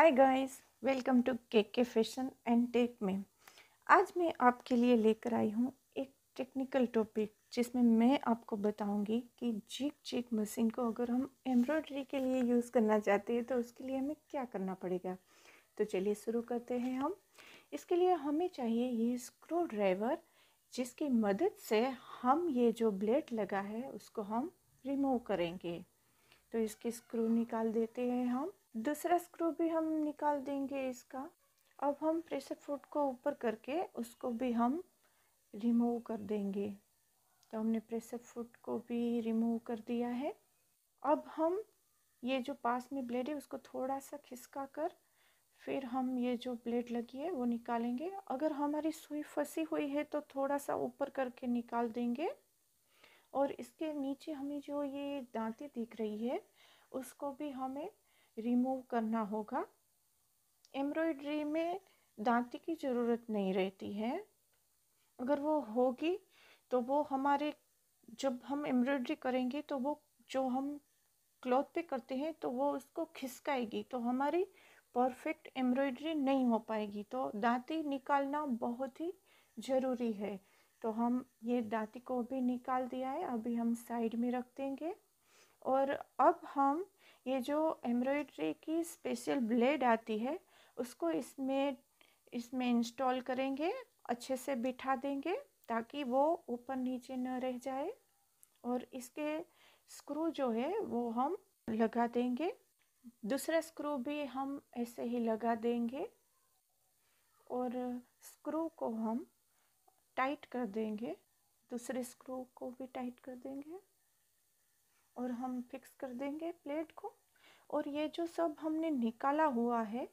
hi guys welcome to cake के fashion and tech में आज मैं आपके लिए लेकर आई हूँ एक टेक्निकल टॉपिक जिसमें मैं आपको बताऊंगी कि जीक जीक मशीन को अगर हम एम्ब्रॉयडरी के लिए यूज़ करना चाहते हैं तो उसके लिए हमें क्या करना पड़ेगा तो चलिए शुरू करते हैं हम इसके लिए हमें चाहिए ये स्क्रू ड्राइवर जिसकी मदद से हम ये जो ब्लेड लगा है उसको हम रिमूव करेंगे तो इसकी स्क्रू निकाल देते हैं हम दूसरा स्क्रू भी हम निकाल देंगे इसका अब हम प्रेशर फूड को ऊपर करके उसको भी हम रिमूव कर देंगे तो हमने प्रेशर फूड को भी रिमूव कर दिया है अब हम ये जो पास में ब्लेड है उसको थोड़ा सा खिसका कर फिर हम ये जो ब्लेड लगी है वो निकालेंगे अगर हमारी सुई फंसी हुई है तो थोड़ा सा ऊपर करके निकाल देंगे और इसके नीचे हमें जो ये दांती दिख रही है उसको भी हमें रिमूव करना होगा एम्ब्रॉयड्री में दांती की ज़रूरत नहीं रहती है अगर वो होगी तो वो हमारे जब हम एम्ब्रॉयड्री करेंगे तो वो जो हम क्लॉथ पे करते हैं तो वो उसको खिसकाएगी तो हमारी परफेक्ट एम्ब्रॉयड्री नहीं हो पाएगी तो दांती निकालना बहुत ही ज़रूरी है तो हम ये दाँती को भी निकाल दिया है अभी हम साइड में रख देंगे और अब हम ये जो एम्ब्रॉयड्री की स्पेशल ब्लेड आती है उसको इसमें इसमें इंस्टॉल करेंगे अच्छे से बिठा देंगे ताकि वो ऊपर नीचे न रह जाए और इसके स्क्रू जो है वो हम लगा देंगे दूसरा स्क्रू भी हम ऐसे ही लगा देंगे और स्क्रू को हम टाइट कर देंगे दूसरे स्क्रू को भी टाइट कर देंगे और हम फिक्स कर देंगे प्लेट को और ये जो सब हमने निकाला हुआ है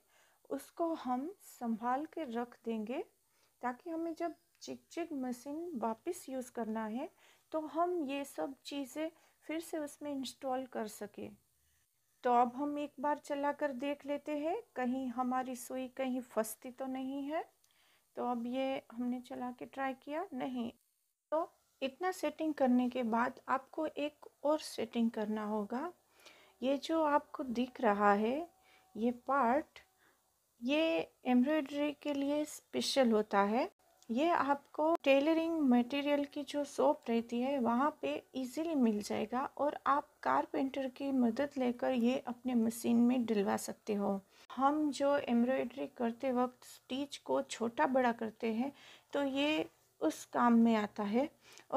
उसको हम संभाल के रख देंगे ताकि हमें जब चिक चिक मशीन वापस यूज़ करना है तो हम ये सब चीज़ें फिर से उसमें इंस्टॉल कर सके तो अब हम एक बार चला कर देख लेते हैं कहीं हमारी सुई कहीं फंसती तो नहीं है तो अब ये हमने चला के ट्राई किया नहीं तो इतना सेटिंग करने के बाद आपको एक और सेटिंग करना होगा ये जो आपको दिख रहा है ये पार्ट ये एम्ब्रॉयडरी के लिए स्पेशल होता है ये आपको टेलरिंग मटेरियल की जो सोप रहती है वहाँ पे इजीली मिल जाएगा और आप कारपेंटर की मदद लेकर ये अपने मशीन में डलवा सकते हो हम जो एम्ब्रॉयडरी करते वक्त स्टीच को छोटा बड़ा करते हैं तो ये उस काम में आता है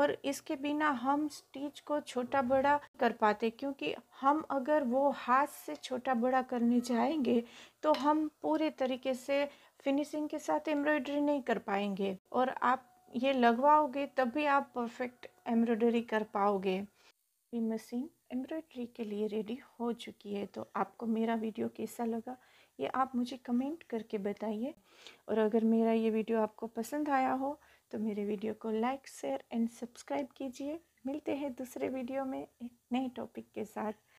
और इसके बिना हम स्टिच को छोटा बड़ा कर पाते क्योंकि हम अगर वो हाथ से छोटा बड़ा करने जाएंगे तो हम पूरे तरीके से फिनिशिंग के साथ एम्ब्रॉयडरी नहीं कर पाएंगे और आप ये लगवाओगे तभी आप परफेक्ट एम्ब्रॉयडरी कर पाओगे ये मशीन एम्ब्रॉयड्री के लिए रेडी हो चुकी है तो आपको मेरा वीडियो कैसा लगा ये आप मुझे कमेंट करके बताइए और अगर मेरा ये वीडियो आपको पसंद आया हो तो मेरे वीडियो को लाइक शेयर एंड सब्सक्राइब कीजिए मिलते हैं दूसरे वीडियो में एक नए टॉपिक के साथ